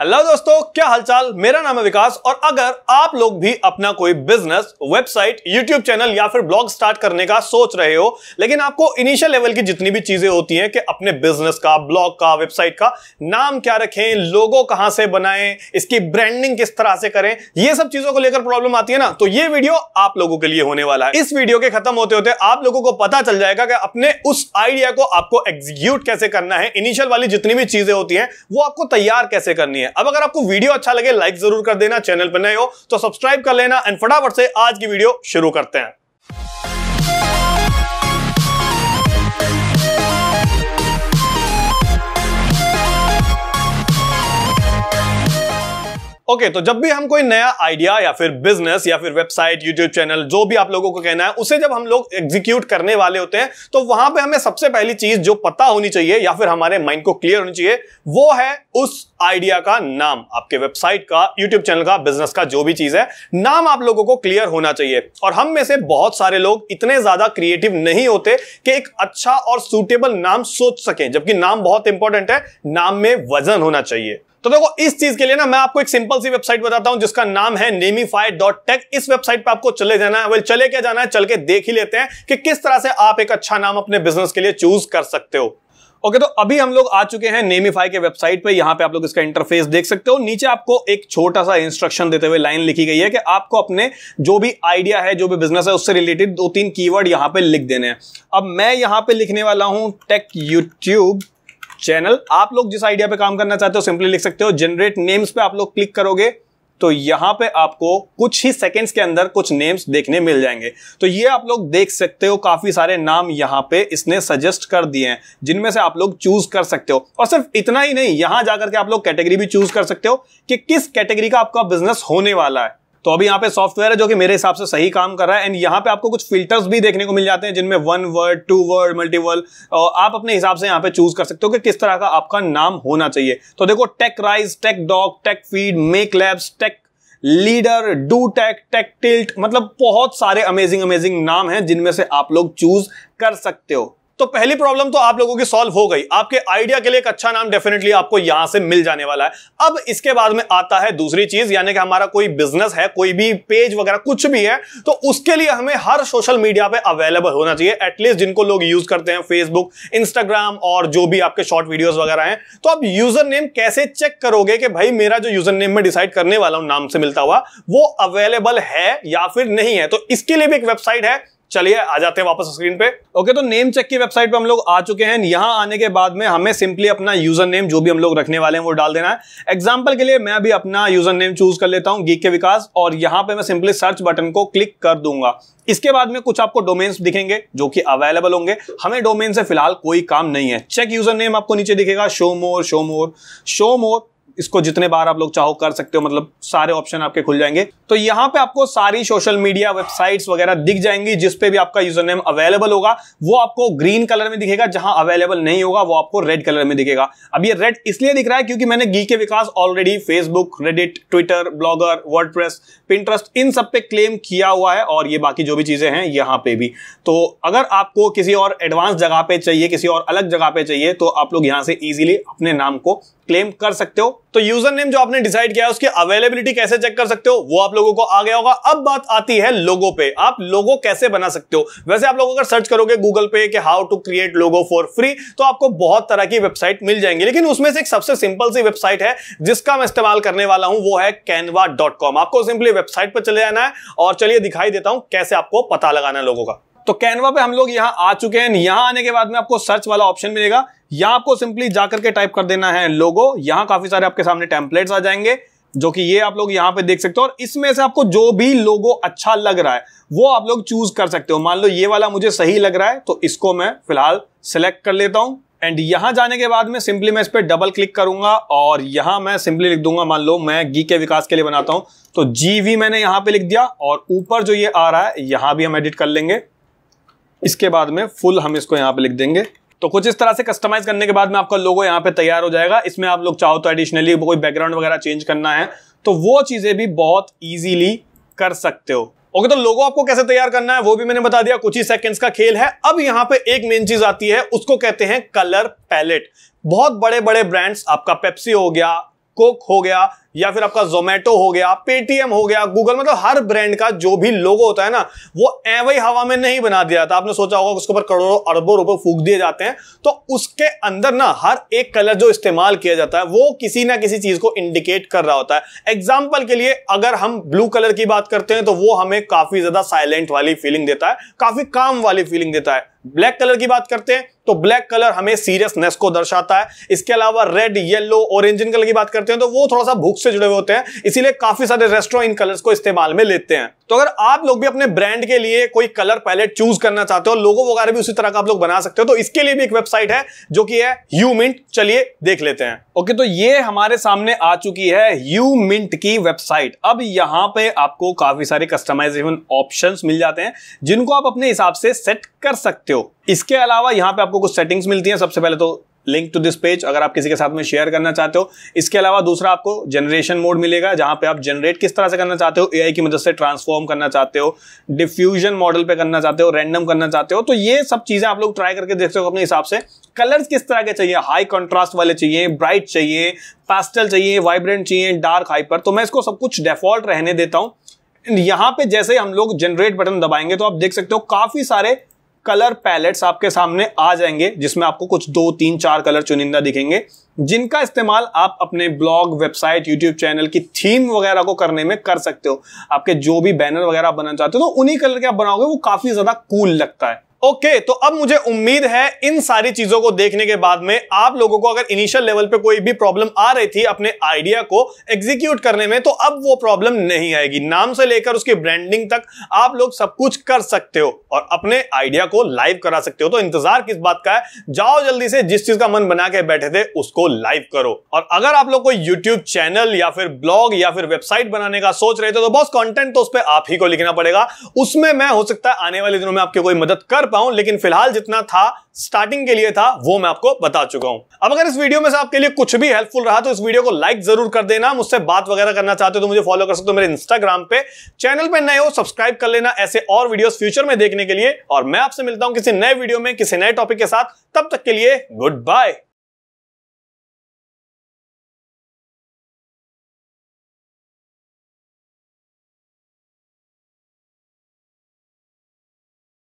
hello दोस्तों क्या हालचाल मेरा नाम है विकास और अगर आप लोग भी अपना कोई बिजनेस वेबसाइट यूट्यूब चैनल या फिर ब्लॉग स्टार्ट करने का सोच रहे हो लेकिन आपको इनिशियल लेवल की जितनी भी चीजें होती हैं कि अपने बिजनेस का ब्लॉग का वेबसाइट का नाम क्या रखें लोगो कहां से बनाएं इसकी ब्रांडिंग किस तरह से करें ये सब चीजों को लेकर प्रॉब्लम आती है ना तो ये वीडियो आप लोगों के लिए होने वाला है इस वीडियो के खत्म होते होते आप लोगों को पता चल जाएगा कि अपने उस आइडिया को आपको एग्जीक्यूट कैसे करना है इनिशियल वाली जितनी भी चीजें होती है वो आपको तैयार कैसे करनी है है अब अगर आपको वीडियो अच्छा लगे लाइक जरूर कर देना चैनल पर नए हो तो सब्सक्राइब कर लेना एंड फटाफट से आज की वीडियो शुरू करते हैं ओके okay, तो जब भी हम कोई नया आइडिया या फिर बिजनेस या फिर वेबसाइट यूट्यूब चैनल जो भी आप लोगों को कहना है उसे जब हम लोग एग्जीक्यूट करने वाले होते हैं तो वहां पे हमें सबसे पहली चीज जो पता होनी चाहिए या फिर हमारे माइंड को क्लियर होनी चाहिए वो है उस आइडिया का नाम आपके वेबसाइट का यूट्यूब चैनल का बिजनेस का जो भी चीज है नाम आप लोगों को क्लियर होना चाहिए और हम में से बहुत सारे लोग इतने ज्यादा क्रिएटिव नहीं होते कि एक अच्छा और सुटेबल नाम सोच सकें जबकि नाम बहुत इंपॉर्टेंट है नाम में वजन होना चाहिए तो देखो इस चीज के लिए ना मैं आपको एक सिंपल सी वेबसाइट बताता हूं जिसका नाम है नेमीफाई डॉट टेक इस वेबसाइट पर आपको चले जाना है वेल चले क्या जाना है चल के देख ही लेते हैं कि किस तरह से आप एक अच्छा नाम अपने बिजनेस के लिए चूज कर सकते हो ओके okay, तो अभी हम लोग आ चुके हैं नेमीफाई के वेबसाइट पे यहाँ पे आप लोग इसका इंटरफेस देख सकते हो नीचे आपको एक छोटा सा इंस्ट्रक्शन देते हुए लाइन लिखी गई है कि आपको अपने जो भी आइडिया है जो भी बिजनेस है उससे रिलेटेड दो तीन कीवर्ड यहाँ पे लिख देने हैं अब मैं यहाँ पे लिखने वाला हूँ टेक यूट्यूब चैनल आप लोग जिस आइडिया पे काम करना चाहते हो सिंपली लिख सकते हो जनरेट नेम्स पे आप लोग क्लिक करोगे तो यहां पे आपको कुछ ही सेकंड्स के अंदर कुछ नेम्स देखने मिल जाएंगे तो ये आप लोग देख सकते हो काफी सारे नाम यहां पे इसने सजेस्ट कर दिए हैं जिनमें से आप लोग चूज कर सकते हो और सिर्फ इतना ही नहीं यहां जाकर के आप लोग कैटेगरी भी चूज कर सकते हो कि किस कैटेगरी का आपका बिजनेस होने वाला है तो अभी यहाँ पे सॉफ्टवेयर है जो कि मेरे हिसाब से सही काम कर रहा है एंड यहाँ पे आपको कुछ फिल्टर्स भी देखने को मिल जाते हैं जिनमें one word two word multiword आप अपने हिसाब से यहाँ पे चूज कर सकते हो कि किस तरह का आपका नाम होना चाहिए तो देखो tech rise tech dog tech feed make labs tech leader do tech tech tilt मतलब बहुत सारे अमेजिंग अमेजिंग नाम हैं जिनमें से आप लोग चूज कर सकते हो तो पहली प्रॉब्लम तो आप लोगों की सॉल्व हो गई आपके आइडिया के लिए एक अच्छा नाम डेफिनेटली आपको यहां से मिल जाने वाला है अब इसके बाद में आता है दूसरी चीज यानी कि हमारा कोई बिजनेस है कोई भी पेज वगैरह कुछ भी है तो उसके लिए हमें हर सोशल मीडिया पे अवेलेबल होना चाहिए एटलीस्ट जिनको लोग यूज करते हैं फेसबुक इंस्टाग्राम और जो भी आपके शॉर्ट वीडियोज वगैरह हैं तो आप यूजर नेम कैसे चेक करोगे कि भाई मेरा जो यूजर नेम में डिसाइड करने वाला हूं नाम से मिलता हुआ वो अवेलेबल है या फिर नहीं है तो इसके लिए भी एक वेबसाइट है चलिए आ जाते हैं वापस स्क्रीन पे ओके तो नेम चेक की वेबसाइट पे हम लोग आ चुके हैं यहाँ आने के बाद में हमें सिंपली अपना यूजर नेम जो भी हम लोग रखने वाले हैं वो डाल देना है एग्जाम्पल के लिए मैं भी अपना यूजर नेम चूज कर लेता हूँ गीक के विकास और यहाँ पे मैं सिंपली सर्च बटन को क्लिक कर दूंगा इसके बाद में कुछ आपको डोमेन्स दिखेंगे जो कि अवेलेबल होंगे हमें डोमेन से फिलहाल कोई काम नहीं है चेक यूजर नेम आपको नीचे दिखेगा show more show more show more इसको जितने बार आप लोग चाहो कर सकते हो मतलब सारे ऑप्शन आपके खुल जाएंगे तो यहाँ पे आपको सारी सोशल मीडिया वेबसाइट्स वगैरह दिख जाएंगी जिसपे भी आपका यूजर नेम अवेलेबल होगा वो आपको ग्रीन कलर में दिखेगा जहां अवेलेबल नहीं होगा वो आपको रेड कलर में दिखेगा अब ये रेड इसलिए दिख रहा है क्योंकि मैंने गी के Vikas already Facebook Reddit Twitter Blogger WordPress इन सब पे क्लेम किया हुआ है और ये बाकी जो भी चीजें हैं यहाँ पे भी तो अगर आपको किसी और एडवांस जगह पे चाहिए किसी और अलग जगह पे चाहिए तो आप लोग यहाँ से इजीली अपने नाम को क्लेम कर सकते हो तो यूजर नेम जो आपने डिसाइड किया है उसकी अवेलेबिलिटी कैसे चेक कर सकते हो वो आप लोगों को आ गया होगा अब बात आती है लोगो पे आप लोगो कैसे बना सकते हो वैसे आप लोग अगर सर्च करोगे गूगल पे कि how to create logo for free तो आपको बहुत तरह की वेबसाइट मिल जाएंगी लेकिन उसमें से एक सबसे सिंपल सी वेबसाइट है जिसका मैं इस्तेमाल करने वाला हूं वो है कैनवा आपको सिंपली वेबसाइट पर चले जाना है और चलिए दिखाई देता हूं कैसे आपको पता लगाना है लोगों का तो कैनवा पे हम लोग यहाँ आ चुके हैं यहां आने के बाद में आपको सर्च वाला ऑप्शन मिलेगा या आपको सिंपली जाकर के टाइप कर देना है लोगो यहां काफी सारे आपके सामने टेम्पलेट्स आ जाएंगे जो कि ये आप लोग यहां पे देख सकते हो और इसमें से आपको जो भी लोगो अच्छा लग रहा है वो आप लोग चूज कर सकते हो मान लो ये वाला मुझे सही लग रहा है तो इसको मैं फिलहाल सिलेक्ट कर लेता हूं एंड यहां जाने के बाद में सिंपली मैं इस पर डबल क्लिक करूंगा और यहां मैं सिंपली लिख दूंगा मान लो मैं गी के विकास के लिए बनाता हूं तो जीवी मैंने यहां पर लिख दिया और ऊपर जो ये आ रहा है यहां भी हम एडिट कर लेंगे इसके बाद में फुल हम इसको यहां पे लिख देंगे तो कुछ इस तरह से कस्टमाइज करने के बाद में आपका लोगो यहाँ पे तैयार हो जाएगा इसमें आप लोग चाहो तो एडिशनली कोई बैकग्राउंड वगैरह चेंज करना है तो वो चीजें भी बहुत ईजीली कर सकते हो ओके तो लोगो आपको कैसे तैयार करना है वो भी मैंने बता दिया कुछ ही सेकंड्स का खेल है अब यहाँ पे एक मेन चीज आती है उसको कहते हैं कलर पैलेट बहुत बड़े बड़े ब्रांड्स आपका पेप्सी हो गया कोक हो गया या फिर आपका जोमेटो हो गया पेटीएम हो गया गूगल मतलब हर ब्रांड का जो भी लोगो होता है ना वो एवं हवा में नहीं बना दिया जाता आपने सोचा होगा उसके ऊपर करोड़ों अरबों रुपए फूक दिए जाते हैं तो उसके अंदर ना हर एक कलर जो इस्तेमाल किया जाता है वो किसी ना किसी चीज को इंडिकेट कर रहा होता है एग्जाम्पल के लिए अगर हम ब्लू कलर की बात करते हैं तो वो हमें काफी ज्यादा साइलेंट वाली फीलिंग देता है काफी काम वाली फीलिंग देता है ब्लैक कलर की बात करते हैं तो ब्लैक कलर हमें सीरियसनेस को दर्शाता है इसके अलावा रेड येलो ऑरेंज कलर की बात करते हैं तो वो थोड़ा सा भूख से जुड़े हुए होते हैं इसीलिए काफी सारे रेस्टोरेंट इन कलर्स को इस्तेमाल में लेते हैं तो अगर आप लोग भी अपने ब्रांड के लिए कोई कलर पैलेट चूज करना चाहते हो लोगो वगैरह भी उसी तरह का आप लोग बना सकते हो तो इसके लिए भी एक वेबसाइट है जो कि है यू मिंट चलिए देख लेते हैं ओके तो ये हमारे सामने आ चुकी है यू मिंट की वेबसाइट अब यहां पे आपको काफी सारे कस्टमाइजेशन ऑप्शंस मिल जाते हैं जिनको आप अपने हिसाब से सेट कर सकते हो इसके अलावा यहाँ पे आपको कुछ सेटिंग्स मिलती हैं सबसे पहले तो लिंक टू दिस पेज अगर आप किसी के साथ में शेयर करना चाहते हो इसके अलावा दूसरा आपको जनरेशन मोड मिलेगा जहां पे आप जनरेट किस तरह से करना चाहते हो एआई की मदद से ट्रांसफॉर्म करना चाहते हो डिफ्यूजन मॉडल पे करना चाहते हो रैंडम करना चाहते हो तो ये सब चीजें आप लोग ट्राई करके देख सकते हो अपने हिसाब से कलर्स किस तरह के चाहिए हाई कॉन्ट्रास्ट वाले चाहिए ब्राइट चाहिए पास्टल चाहिए वाइब्रेंट चाहिए डार्क हाइपर तो मैं इसको सब कुछ डिफॉल्ट रहने देता हूँ यहां पे जैसे हम लोग जनरेट बटन दबाएंगे तो आप देख सकते हो काफी सारे कलर पैलेट्स आपके सामने आ जाएंगे जिसमें आपको कुछ दो तीन चार कलर चुनिंदा दिखेंगे जिनका इस्तेमाल आप अपने ब्लॉग वेबसाइट यूट्यूब चैनल की थीम वगैरह को करने में कर सकते हो आपके जो भी बैनर वगैरह बनाना चाहते हो तो उन्हीं कलर के आप बनाओगे वो काफी ज्यादा कूल लगता है ओके okay, तो अब मुझे उम्मीद है इन सारी चीजों को देखने के बाद में आप लोगों को अगर इनिशियल लेवल पे कोई भी प्रॉब्लम आ रही थी अपने आइडिया को एग्जीक्यूट करने में तो अब वो प्रॉब्लम नहीं आएगी नाम से लेकर उसकी ब्रांडिंग तक आप लोग सब कुछ कर सकते हो और अपने आइडिया को लाइव करा सकते हो तो इंतजार किस बात का है जाओ जल्दी से जिस चीज का मन बना के बैठे थे उसको लाइव करो और अगर आप लोग कोई यूट्यूब चैनल या फिर ब्लॉग या फिर वेबसाइट बनाने का सोच रहे थे तो बॉस कॉन्टेंट तो उस पर आप ही को लिखना पड़ेगा उसमें मैं हो सकता है आने वाले दिनों में आपकी कोई मदद कर कर पाऊं लेकिन फिलहाल जितना था स्टार्टिंग के लिए था वो मैं आपको बता चुका हूं अब अगर इस वीडियो में से आपके लिए कुछ भी हेल्पफुल रहा तो इस वीडियो को लाइक जरूर कर देना मुझसे बात वगैरह करना चाहते हो तो मुझे फॉलो कर सकते हो मेरे इंस्टाग्राम पे चैनल पे नए हो सब्सक्राइब कर लेना ऐसे और वीडियो फ्यूचर में देखने के लिए और मैं आपसे मिलता हूं किसी नए वीडियो में किसी नए टॉपिक के साथ तब तक के लिए गुड बाय